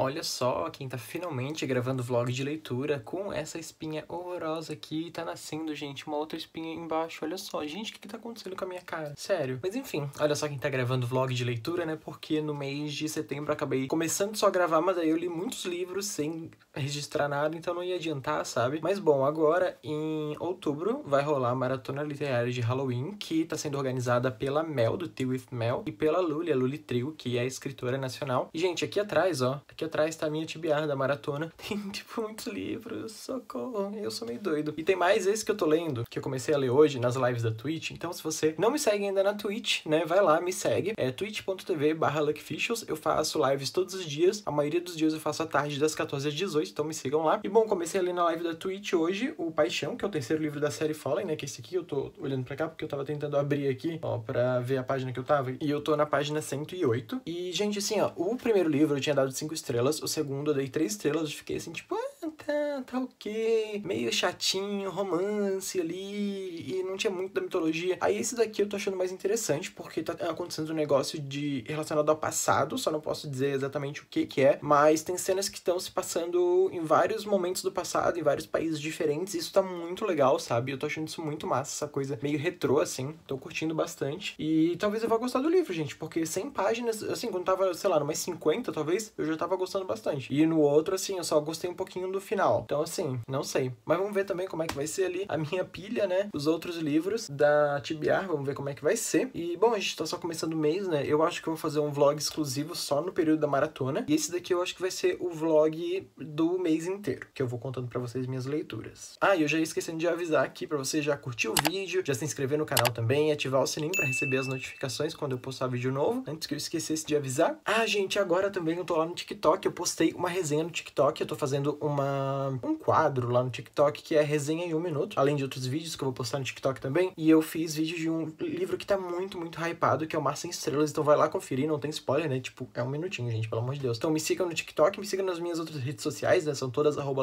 Olha só, quem tá finalmente gravando vlog de leitura com essa espinha horrorosa aqui. Tá nascendo, gente, uma outra espinha embaixo. Olha só, gente, o que, que tá acontecendo com a minha cara? Sério. Mas enfim, olha só quem tá gravando vlog de leitura, né? Porque no mês de setembro acabei começando só a gravar, mas aí eu li muitos livros sem registrar nada, então não ia adiantar, sabe? Mas bom, agora em outubro vai rolar a Maratona Literária de Halloween, que tá sendo organizada pela Mel, do Tea With Mel, e pela Luli, a Luli Trio, que é a escritora nacional. E, gente, aqui atrás, ó, aqui atrás tá a minha tibiar da maratona. Tem, tipo, muitos livros, socorro, eu sou meio doido. E tem mais esse que eu tô lendo, que eu comecei a ler hoje nas lives da Twitch. Então, se você não me segue ainda na Twitch, né, vai lá, me segue. É twitch.tv barra luckficials. Eu faço lives todos os dias. A maioria dos dias eu faço à tarde, das 14 às 18, então me sigam lá. E, bom, comecei a ler na live da Twitch hoje o Paixão, que é o terceiro livro da série Fallen, né, que é esse aqui. Eu tô olhando pra cá porque eu tava tentando abrir aqui, ó, pra ver a página que eu tava. E eu tô na página 108. E, gente, assim, ó, o primeiro livro eu tinha dado cinco estrelas estrelas. O segundo eu dei três estrelas e fiquei assim, tipo, ah, tá, tá ok. Meio chatinho, romance ali, e não tinha muito da mitologia. Aí esse daqui eu tô achando mais interessante, porque tá acontecendo um negócio de relacionado ao passado, só não posso dizer exatamente o que que é, mas tem cenas que estão se passando em vários momentos do passado, em vários países diferentes, isso tá muito legal, sabe? Eu tô achando isso muito massa, essa coisa meio retrô, assim, tô curtindo bastante. E talvez eu vá gostar do livro, gente, porque 100 páginas, assim, quando tava, sei lá, umas 50, talvez, eu já tava gostando gostando bastante. E no outro, assim, eu só gostei um pouquinho do final. Então, assim, não sei. Mas vamos ver também como é que vai ser ali a minha pilha, né? Os outros livros da TBR, vamos ver como é que vai ser. E, bom, a gente tá só começando o mês, né? Eu acho que eu vou fazer um vlog exclusivo só no período da maratona. E esse daqui eu acho que vai ser o vlog do mês inteiro, que eu vou contando pra vocês minhas leituras. Ah, e eu já ia esquecendo de avisar aqui pra você já curtir o vídeo, já se inscrever no canal também, ativar o sininho pra receber as notificações quando eu postar vídeo novo, antes que eu esquecesse de avisar. Ah, gente, agora também eu tô lá no TikTok TikTok, eu postei uma resenha no TikTok, eu tô fazendo uma, um quadro lá no TikTok que é resenha em um minuto, além de outros vídeos que eu vou postar no TikTok também, e eu fiz vídeo de um livro que tá muito, muito hypado, que é o Massa em Estrelas, então vai lá conferir, não tem spoiler, né, tipo, é um minutinho, gente, pelo amor de Deus. Então me sigam no TikTok, me sigam nas minhas outras redes sociais, né, são todas arroba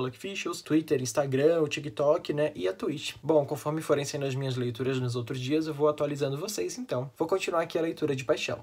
Twitter, Instagram, o TikTok, né, e a Twitch. Bom, conforme forem sendo as minhas leituras nos outros dias, eu vou atualizando vocês, então. Vou continuar aqui a leitura de paixão.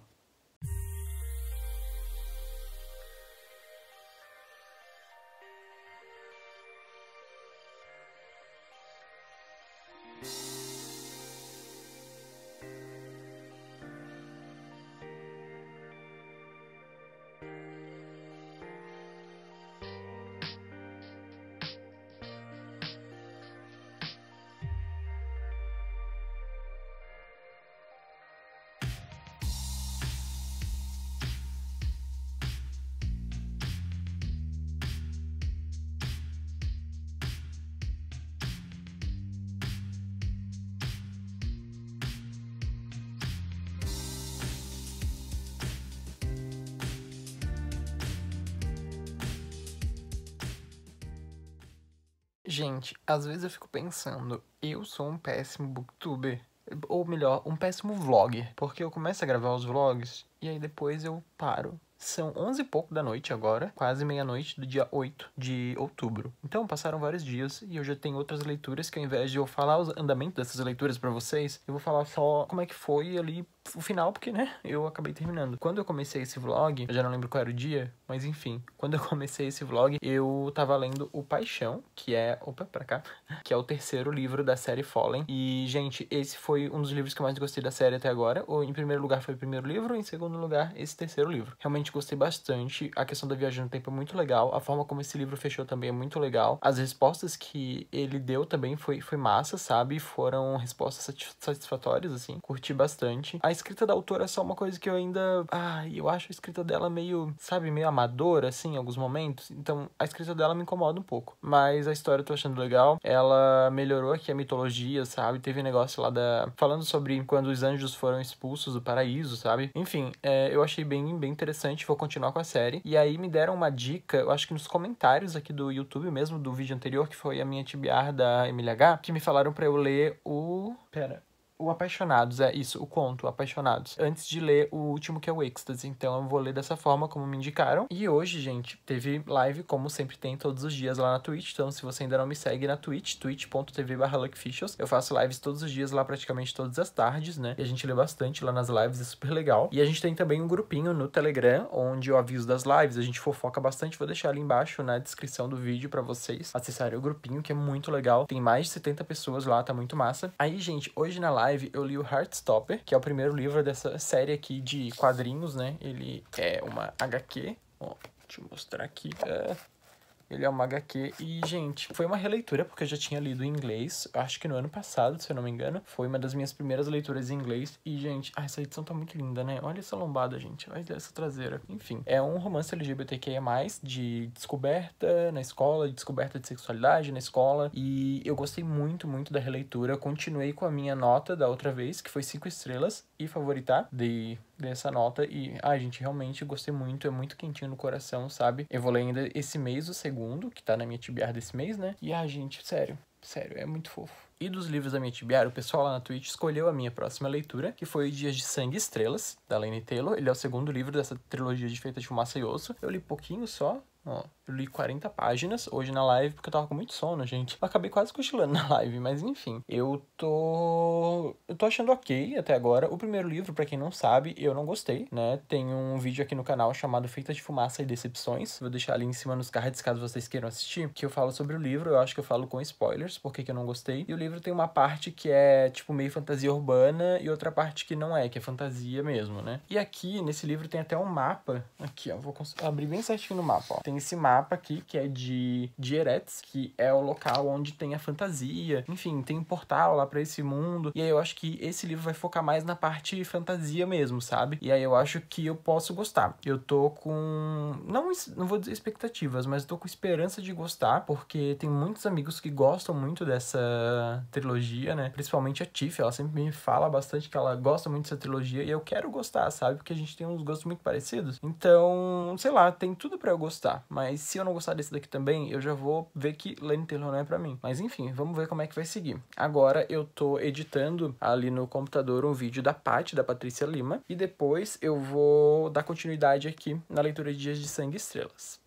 Gente, às vezes eu fico pensando, eu sou um péssimo booktuber. Ou melhor, um péssimo vlogger. Porque eu começo a gravar os vlogs e aí depois eu paro. São 11 e pouco da noite agora, quase meia-noite do dia 8 de outubro. Então passaram vários dias e eu já tenho outras leituras que ao invés de eu falar os andamentos dessas leituras para vocês, eu vou falar só como é que foi ali o final, porque, né, eu acabei terminando. Quando eu comecei esse vlog, eu já não lembro qual era o dia, mas enfim, quando eu comecei esse vlog, eu tava lendo O Paixão, que é, opa, pra cá, que é o terceiro livro da série Fallen. E, gente, esse foi um dos livros que eu mais gostei da série até agora. Ou, em primeiro lugar, foi o primeiro livro, em segundo lugar, esse terceiro livro. Realmente gostei bastante, a questão da viagem no tempo é muito legal, a forma como esse livro fechou também é muito legal, as respostas que ele deu também foi, foi massa, sabe? Foram respostas satisfatórias, assim, curti bastante. A escrita da autora é só uma coisa que eu ainda. Ah, eu acho a escrita dela meio, sabe, meio amadora, assim, em alguns momentos. Então a escrita dela me incomoda um pouco. Mas a história eu tô achando legal. Ela melhorou aqui a mitologia, sabe? Teve um negócio lá da. falando sobre quando os anjos foram expulsos do paraíso, sabe? Enfim, é, eu achei bem, bem interessante. Vou continuar com a série. E aí me deram uma dica, eu acho que nos comentários aqui do YouTube mesmo, do vídeo anterior, que foi a minha tibiar da Emília H, que me falaram para eu ler o. Pera, o Apaixonados, é isso, o conto, Apaixonados. Antes de ler o último, que é o Êxtase. Então eu vou ler dessa forma, como me indicaram. E hoje, gente, teve live, como sempre tem, todos os dias lá na Twitch. Então, se você ainda não me segue na Twitch, twitch.tv luckficials. Eu faço lives todos os dias lá, praticamente todas as tardes, né? E a gente lê bastante lá nas lives, é super legal. E a gente tem também um grupinho no Telegram, onde eu aviso das lives, a gente fofoca bastante. Vou deixar ali embaixo na descrição do vídeo para vocês acessarem o grupinho, que é muito legal. Tem mais de 70 pessoas lá, tá muito massa. Aí, gente, hoje na live live eu li o Heartstopper, que é o primeiro livro dessa série aqui de quadrinhos, né? Ele é uma HQ. Ó, deixa eu mostrar aqui. Tá? Ele é uma HQ e, gente, foi uma releitura porque eu já tinha lido em inglês, acho que no ano passado, se eu não me engano. Foi uma das minhas primeiras leituras em inglês e, gente, ah, essa edição tá muito linda, né? Olha essa lombada, gente, olha essa traseira. Enfim, é um romance LGBTQIA+, de descoberta na escola, de descoberta de sexualidade na escola e eu gostei muito, muito da releitura. Continuei com a minha nota da outra vez, que foi cinco estrelas, e favoritar. Dei, dessa essa nota e, ah, gente, realmente gostei muito, é muito quentinho no coração, sabe? Eu vou ler ainda esse mês o segundo, que tá na minha TBR desse mês, né? E, ah, gente, sério, sério, é muito fofo. E dos livros da minha TBR o pessoal lá na Twitch escolheu a minha próxima leitura, que foi Dias de Sangue e Estrelas, da Lane Taylor. Ele é o segundo livro dessa trilogia de Feita de Fumaça e Osso. Eu li pouquinho só, Ó, eu li 40 páginas hoje na live, porque eu tava com muito sono, gente. Eu acabei quase cochilando na live, mas enfim. Eu tô. Eu tô achando ok até agora. O primeiro livro, para quem não sabe, eu não gostei, né? Tem um vídeo aqui no canal chamado Feita de Fumaça e Decepções. Vou deixar ali em cima nos cards caso vocês queiram assistir. Que eu falo sobre o livro, eu acho que eu falo com spoilers, porque que eu não gostei. E o livro tem uma parte que é, tipo, meio fantasia urbana e outra parte que não é, que é fantasia mesmo, né? E aqui, nesse livro, tem até um mapa. Aqui, ó. Vou abrir bem certinho no mapa, ó. Tem tem esse mapa aqui, que é de, de Eretz, que é o local onde tem a fantasia. Enfim, tem um portal lá para esse mundo. E aí eu acho que esse livro vai focar mais na parte fantasia mesmo, sabe? E aí eu acho que eu posso gostar. Eu tô com. Não, não vou dizer expectativas, mas tô com esperança de gostar, porque tem muitos amigos que gostam muito dessa trilogia, né? Principalmente a Tiff, ela sempre me fala bastante que ela gosta muito dessa trilogia e eu quero gostar, sabe? Porque a gente tem uns gostos muito parecidos. Então, sei lá, tem tudo para eu gostar. Mas se eu não gostar desse daqui também, eu já vou ver que Lane Taylor não é pra mim. Mas enfim, vamos ver como é que vai seguir. Agora eu tô editando ali no computador um vídeo da Paty, da Patrícia Lima. E depois eu vou dar continuidade aqui na leitura de Dias de Sangue e Estrelas.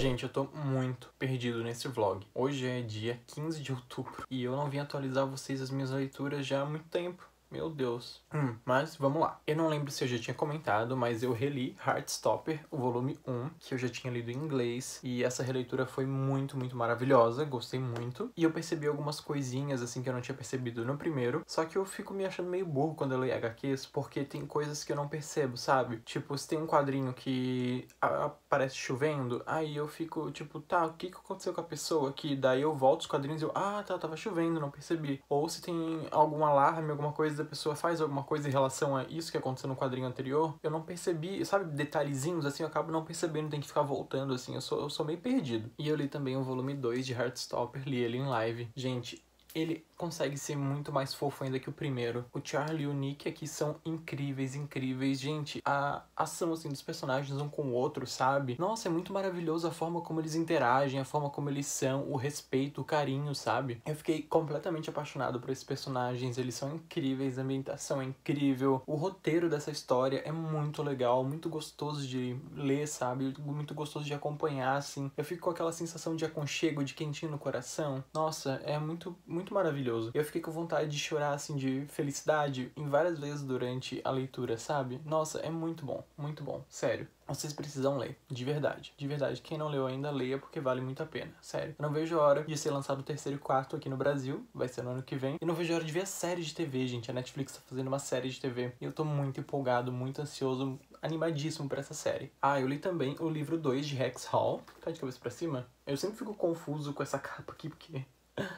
gente, eu tô muito perdido nesse vlog. Hoje é dia 15 de outubro e eu não vim atualizar vocês as minhas leituras já há muito tempo. Meu Deus. Hum, mas vamos lá. Eu não lembro se eu já tinha comentado, mas eu reli Heartstopper, o volume 1, que eu já tinha lido em inglês, e essa releitura foi muito, muito maravilhosa, gostei muito. E eu percebi algumas coisinhas assim que eu não tinha percebido no primeiro, só que eu fico me achando meio burro quando eu leio HQs, porque tem coisas que eu não percebo, sabe? Tipo, se tem um quadrinho que aparece chovendo, aí eu fico tipo, tá, o que que aconteceu com a pessoa que Daí eu volto os quadrinhos e eu, ah, tá, tava chovendo, não percebi. Ou se tem algum alarme, alguma coisa a pessoa faz alguma coisa em relação a isso que aconteceu no quadrinho anterior, eu não percebi, sabe, detalhezinhos assim, eu acabo não percebendo, tem que ficar voltando assim, eu sou, eu sou meio perdido. E eu li também o volume 2 de Heartstopper, li ele em live. Gente, ele consegue ser muito mais fofo ainda que o primeiro. O Charlie e o Nick aqui são incríveis, incríveis. Gente, a ação assim dos personagens um com o outro, sabe? Nossa, é muito maravilhoso a forma como eles interagem, a forma como eles são, o respeito, o carinho, sabe? Eu fiquei completamente apaixonado por esses personagens, eles são incríveis, a ambientação é incrível, o roteiro dessa história é muito legal, muito gostoso de ler, sabe? Muito gostoso de acompanhar, assim. Eu fico com aquela sensação de aconchego, de quentinho no coração. Nossa, é muito, muito maravilhoso maravilhoso. Eu fiquei com vontade de chorar, assim, de felicidade em várias vezes durante a leitura, sabe? Nossa, é muito bom, muito bom, sério. Vocês precisam ler, de verdade, de verdade. Quem não leu ainda, leia porque vale muito a pena, sério. Eu não vejo a hora de ser lançado o terceiro e quarto aqui no Brasil, vai ser no ano que vem. E não vejo a hora de ver a série de TV, gente. A Netflix tá fazendo uma série de TV e eu tô muito empolgado, muito ansioso, animadíssimo para essa série. Ah, eu li também o livro 2 de Rex Hall. Tá de cabeça pra cima? Eu sempre fico confuso com essa capa aqui, porque.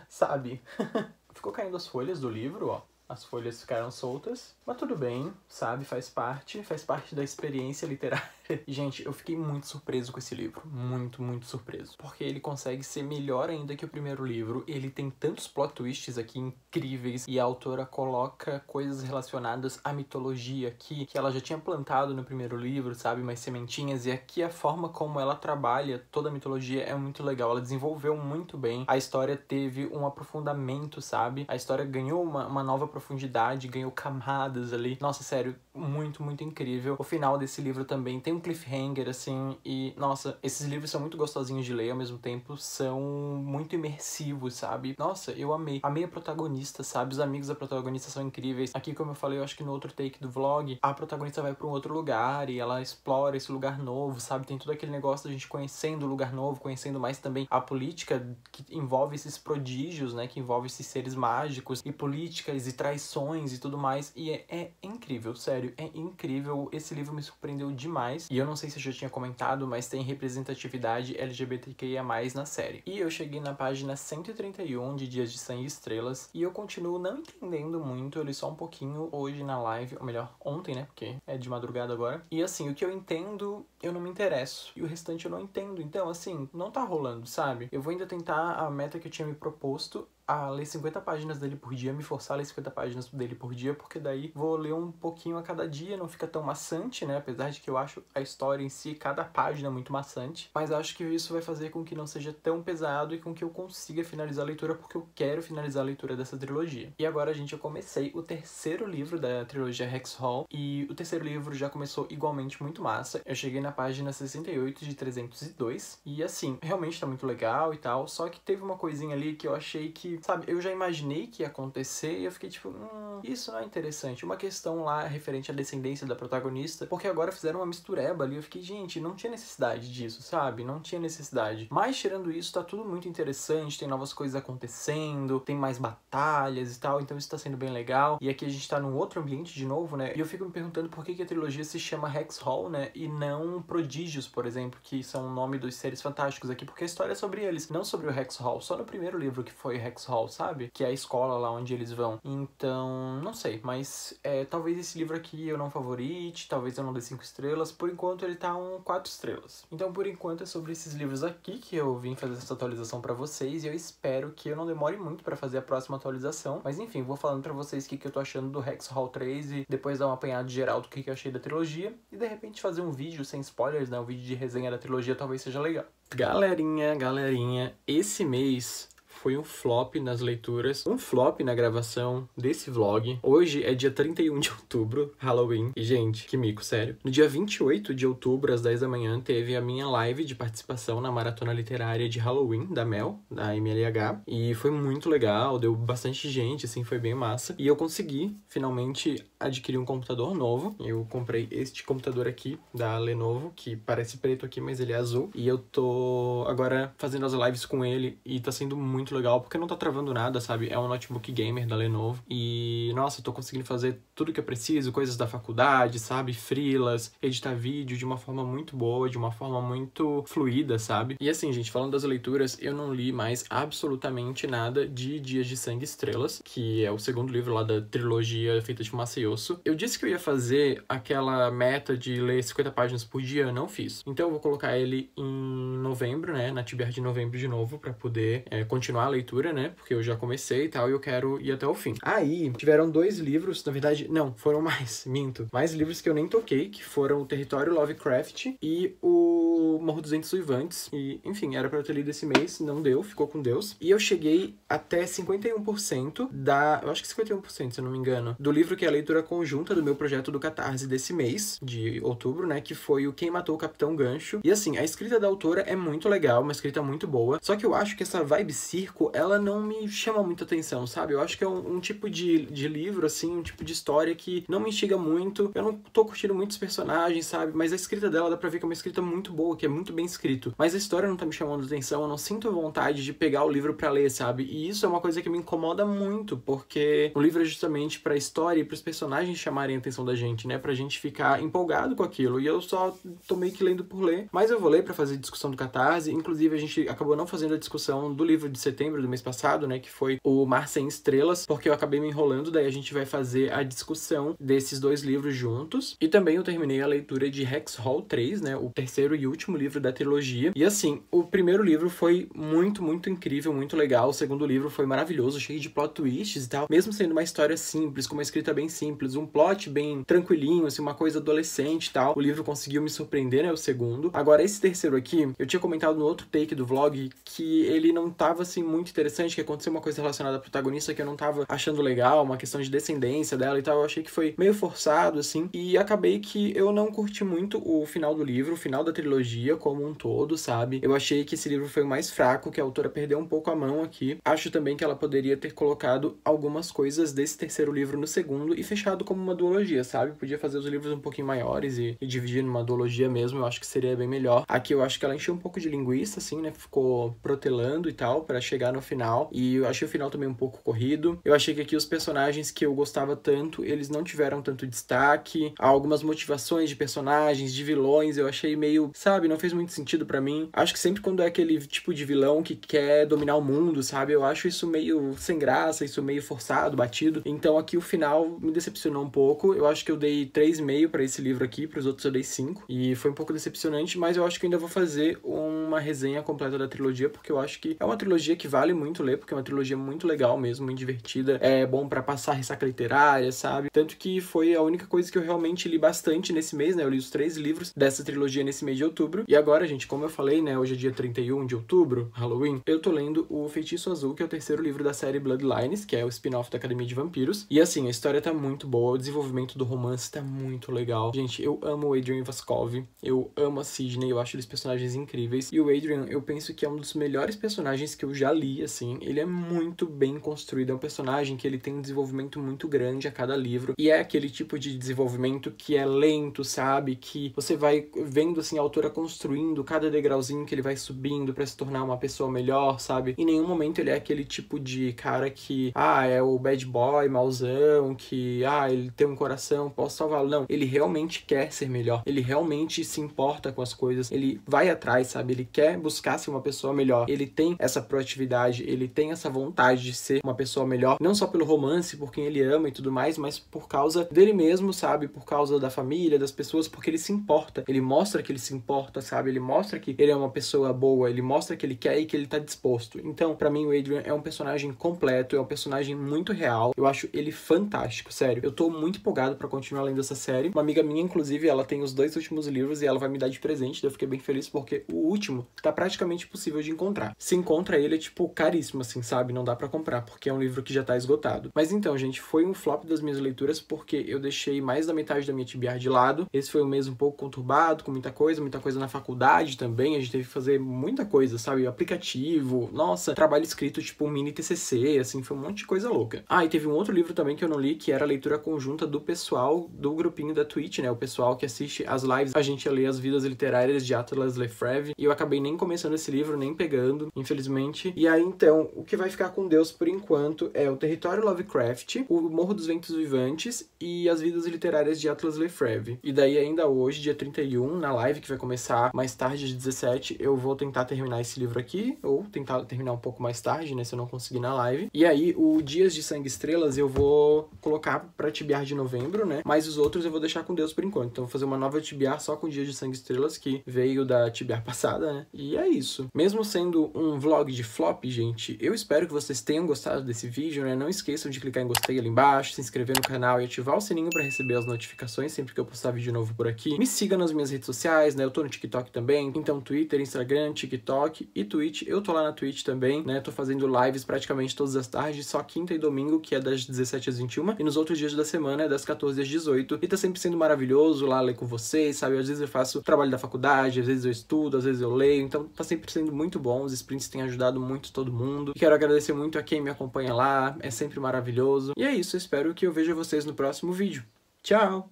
Sabe? ficou caindo as folhas do livro, ó as folhas ficaram soltas. Mas tudo bem, sabe? Faz parte, faz parte da experiência literária. Gente, eu fiquei muito surpreso com esse livro. Muito, muito surpreso. Porque ele consegue ser melhor ainda que o primeiro livro. Ele tem tantos plot twists aqui incríveis. E a autora coloca coisas relacionadas à mitologia aqui, que ela já tinha plantado no primeiro livro, sabe? Mais sementinhas. E aqui a forma como ela trabalha toda a mitologia é muito legal. Ela desenvolveu muito bem. A história teve um aprofundamento, sabe? A história ganhou uma, uma nova profundidade profundidade, ganhou camadas ali. Nossa, sério, muito, muito incrível. O final desse livro também tem um cliffhanger, assim, e nossa, esses livros são muito gostosinhos de ler, ao mesmo tempo são muito imersivos, sabe? Nossa, eu amei. Amei a protagonista, sabe? Os amigos da protagonista são incríveis. Aqui, como eu falei, eu acho que no outro take do vlog, a protagonista vai para um outro lugar e ela explora esse lugar novo, sabe? Tem todo aquele negócio da gente conhecendo o lugar novo, conhecendo mais também a política que envolve esses prodígios, né? Que envolve esses seres mágicos e políticas e traições e tudo mais. E é, é, incrível, sério, é incrível. Esse livro me surpreendeu demais. E eu não sei se eu já tinha comentado, mas tem representatividade LGBTQIA na série. E eu cheguei na página 131 de Dias de Sangue e Estrelas. E eu continuo não entendendo muito, eu li só um pouquinho hoje na live, ou melhor, ontem, né? Porque é de madrugada agora. E assim, o que eu entendo, eu não me interesso. E o restante eu não entendo. Então, assim, não tá rolando, sabe? Eu vou ainda tentar a meta que eu tinha me proposto a ler 50 páginas dele por dia, me forçar a ler 50 páginas dele por dia, porque daí vou ler um pouquinho a cada dia, não fica tão maçante, né? Apesar de que eu acho a história em si, cada página muito maçante, mas acho que isso vai fazer com que não seja tão pesado e com que eu consiga finalizar a leitura, porque eu quero finalizar a leitura dessa trilogia. E agora, gente, eu comecei o terceiro livro da trilogia Rex Hall, e o terceiro livro já começou igualmente muito massa. Eu cheguei na página 68 de 302, e assim, realmente tá muito legal e tal, só que teve uma coisinha ali que eu achei que sabe? Eu já imaginei que ia acontecer e eu fiquei tipo, hum, isso não é interessante. Uma questão lá referente à descendência da protagonista, porque agora fizeram uma mistureba ali. Eu fiquei, gente, não tinha necessidade disso, sabe? Não tinha necessidade. Mas tirando isso, tá tudo muito interessante, tem novas coisas acontecendo, tem mais batalhas e tal, então isso tá sendo bem legal. E aqui a gente tá num outro ambiente de novo, né? E eu fico me perguntando por que, que a trilogia se chama Rex Hall, né? E não Prodígios, por exemplo, que são o nome dos seres fantásticos aqui, porque a história é sobre eles, não sobre o Rex Hall. Só no primeiro livro que foi Rex Vauxhall, sabe? Que é a escola lá onde eles vão. Então, não sei, mas é, talvez esse livro aqui eu não favorite, talvez eu não dê cinco estrelas. Por enquanto ele tá um quatro estrelas. Então, por enquanto é sobre esses livros aqui que eu vim fazer essa atualização para vocês e eu espero que eu não demore muito para fazer a próxima atualização. Mas enfim, vou falando para vocês o que, que eu tô achando do Hex Hall 3 e depois dar um apanhado geral do que, que eu achei da trilogia. E de repente fazer um vídeo sem spoilers, né? Um vídeo de resenha da trilogia talvez seja legal. Galerinha, galerinha, esse mês foi um flop nas leituras, um flop na gravação desse vlog. Hoje é dia 31 de outubro, Halloween. E, gente, que mico, sério. No dia 28 de outubro, às 10 da manhã, teve a minha live de participação na Maratona Literária de Halloween, da Mel, da MLH. E foi muito legal, deu bastante gente, assim, foi bem massa. E eu consegui, finalmente, adquirir um computador novo. Eu comprei este computador aqui, da Lenovo, que parece preto aqui, mas ele é azul. E eu tô agora fazendo as lives com ele e tá sendo muito muito legal, porque não tá travando nada, sabe? É um notebook gamer da Lenovo. E, nossa, tô conseguindo fazer tudo que eu preciso, coisas da faculdade, sabe? frilas editar vídeo de uma forma muito boa, de uma forma muito fluida, sabe? E assim, gente, falando das leituras, eu não li mais absolutamente nada de Dias de Sangue e Estrelas, que é o segundo livro lá da trilogia feita de Maceioso. Eu disse que eu ia fazer aquela meta de ler 50 páginas por dia, eu não fiz. Então eu vou colocar ele em novembro, né? Na Tibiar de novembro de novo, para poder é, continuar continuar a leitura, né? Porque eu já comecei e tal, e eu quero ir até o fim. Aí, tiveram dois livros, na verdade, não, foram mais, minto. Mais livros que eu nem toquei, que foram o Território Lovecraft e o Morro dos Entes Suivantes. E, enfim, era pra eu ter lido esse mês, não deu, ficou com Deus. E eu cheguei até 51% da... Eu acho que 51%, se eu não me engano, do livro que é a leitura conjunta do meu projeto do Catarse desse mês, de outubro, né? Que foi o Quem Matou o Capitão Gancho. E, assim, a escrita da autora é muito legal, uma escrita muito boa. Só que eu acho que essa vibe circo específico, ela não me chama muita atenção, sabe? Eu acho que é um, um, tipo de, de livro, assim, um tipo de história que não me instiga muito. Eu não tô curtindo muitos personagens, sabe? Mas a escrita dela dá pra ver que é uma escrita muito boa, que é muito bem escrito. Mas a história não tá me chamando atenção, eu não sinto vontade de pegar o livro para ler, sabe? E isso é uma coisa que me incomoda muito, porque o livro é justamente pra história e pros personagens chamarem a atenção da gente, né? Pra gente ficar empolgado com aquilo. E eu só tô meio que lendo por ler. Mas eu vou ler para fazer discussão do Catarse. Inclusive, a gente acabou não fazendo a discussão do livro de CT setembro do mês passado, né? Que foi o Mar Sem Estrelas, porque eu acabei me enrolando, daí a gente vai fazer a discussão desses dois livros juntos. E também eu terminei a leitura de Hex Hall 3, né? O terceiro e último livro da trilogia. E assim, o primeiro livro foi muito, muito incrível, muito legal. O segundo livro foi maravilhoso, cheio de plot twists e tal. Mesmo sendo uma história simples, com uma escrita bem simples, um plot bem tranquilinho, assim, uma coisa adolescente e tal. O livro conseguiu me surpreender, né? O segundo. Agora, esse terceiro aqui, eu tinha comentado no outro take do vlog que ele não tava assim muito interessante, que aconteceu uma coisa relacionada à protagonista que eu não tava achando legal, uma questão de descendência dela e tal. Eu achei que foi meio forçado, assim. E acabei que eu não curti muito o final do livro, o final da trilogia como um todo, sabe? Eu achei que esse livro foi o mais fraco, que a autora perdeu um pouco a mão aqui. Acho também que ela poderia ter colocado algumas coisas desse terceiro livro no segundo e fechado como uma duologia, sabe? Podia fazer os livros um pouquinho maiores e, e dividir numa duologia mesmo, eu acho que seria bem melhor. Aqui eu acho que ela encheu um pouco de linguiça, assim, né? Ficou protelando e tal, para chegar chegar no final. E eu achei o final também um pouco corrido. Eu achei que aqui os personagens que eu gostava tanto, eles não tiveram tanto destaque. Há algumas motivações de personagens, de vilões, eu achei meio, sabe, não fez muito sentido para mim. Acho que sempre quando é aquele tipo de vilão que quer dominar o mundo, sabe? Eu acho isso meio sem graça, isso meio forçado, batido. Então aqui o final me decepcionou um pouco. Eu acho que eu dei 3,5 para esse livro aqui, para os outros eu dei 5. E foi um pouco decepcionante, mas eu acho que ainda vou fazer uma resenha completa da trilogia, porque eu acho que é uma trilogia que que vale muito ler, porque é uma trilogia muito legal mesmo, muito divertida. É bom para passar ressaca literária, sabe? Tanto que foi a única coisa que eu realmente li bastante nesse mês, né? Eu li os três livros dessa trilogia nesse mês de outubro. E agora, gente, como eu falei, né? Hoje é dia 31 de outubro, Halloween. Eu tô lendo O Feitiço Azul, que é o terceiro livro da série Bloodlines, que é o spin-off da Academia de Vampiros. E assim, a história tá muito boa, o desenvolvimento do romance tá muito legal. Gente, eu amo o Adrian Vaskov, eu amo a Sidney, eu acho eles personagens incríveis. E o Adrian, eu penso que é um dos melhores personagens que eu já ali, assim. Ele é muito bem construído. É um personagem que ele tem um desenvolvimento muito grande a cada livro. E é aquele tipo de desenvolvimento que é lento, sabe? Que você vai vendo, assim, a autora construindo cada degrauzinho que ele vai subindo para se tornar uma pessoa melhor, sabe? Em nenhum momento ele é aquele tipo de cara que, ah, é o bad boy, mauzão, que, ah, ele tem um coração, posso salvá-lo. Não, ele realmente quer ser melhor. Ele realmente se importa com as coisas. Ele vai atrás, sabe? Ele quer buscar ser uma pessoa melhor. Ele tem essa proatividade criatividade, ele tem essa vontade de ser uma pessoa melhor, não só pelo romance, por quem ele ama e tudo mais, mas por causa dele mesmo, sabe? Por causa da família, das pessoas, porque ele se importa. Ele mostra que ele se importa, sabe? Ele mostra que ele é uma pessoa boa, ele mostra que ele quer e que ele tá disposto. Então, para mim, o Adrian é um personagem completo, é um personagem muito real. Eu acho ele fantástico, sério. Eu tô muito empolgado para continuar lendo essa série. Uma amiga minha, inclusive, ela tem os dois últimos livros e ela vai me dar de presente. Eu fiquei bem feliz porque o último tá praticamente possível de encontrar. Se encontra ele, é tipo tipo, caríssimo, assim, sabe? Não dá para comprar, porque é um livro que já tá esgotado. Mas então, gente, foi um flop das minhas leituras, porque eu deixei mais da metade da minha TBR de lado. Esse foi um mês um pouco conturbado, com muita coisa, muita coisa na faculdade também. A gente teve que fazer muita coisa, sabe? Aplicativo, nossa, trabalho escrito, tipo, mini TCC, assim, foi um monte de coisa louca. Ah, e teve um outro livro também que eu não li, que era a leitura conjunta do pessoal do grupinho da Twitch, né? O pessoal que assiste as lives, a gente lê as vidas literárias de Atlas Lefebvre, e eu acabei nem começando esse livro, nem pegando, infelizmente. E e aí, então, o que vai ficar com Deus por enquanto é o Território Lovecraft, o Morro dos Ventos Vivantes e as Vidas Literárias de Atlas Lefebvre. E daí, ainda hoje, dia 31, na live que vai começar mais tarde, de 17, eu vou tentar terminar esse livro aqui, ou tentar terminar um pouco mais tarde, né, se eu não conseguir na live. E aí, o Dias de Sangue Estrelas eu vou colocar pra tibiar de novembro, né, mas os outros eu vou deixar com Deus por enquanto. Então, vou fazer uma nova tibiar só com Dias de Sangue Estrelas, que veio da tibiar passada, né. E é isso. Mesmo sendo um vlog de flop, top, gente. Eu espero que vocês tenham gostado desse vídeo, né? Não esqueçam de clicar em gostei ali embaixo, se inscrever no canal e ativar o sininho para receber as notificações sempre que eu postar vídeo novo por aqui. Me siga nas minhas redes sociais, né? Eu tô no TikTok também, então Twitter, Instagram, TikTok e Twitch. Eu tô lá na Twitch também, né? Tô fazendo lives praticamente todas as tardes, só quinta e domingo, que é das 17 às 21, e nos outros dias da semana é das 14 às 18. E tá sempre sendo maravilhoso lá ler com vocês, sabe? Às vezes eu faço trabalho da faculdade, às vezes eu estudo, às vezes eu leio, então tá sempre sendo muito bom. Os sprints têm ajudado muito muito todo mundo. E quero agradecer muito a quem me acompanha lá, é sempre maravilhoso. E é isso, espero que eu veja vocês no próximo vídeo. Tchau!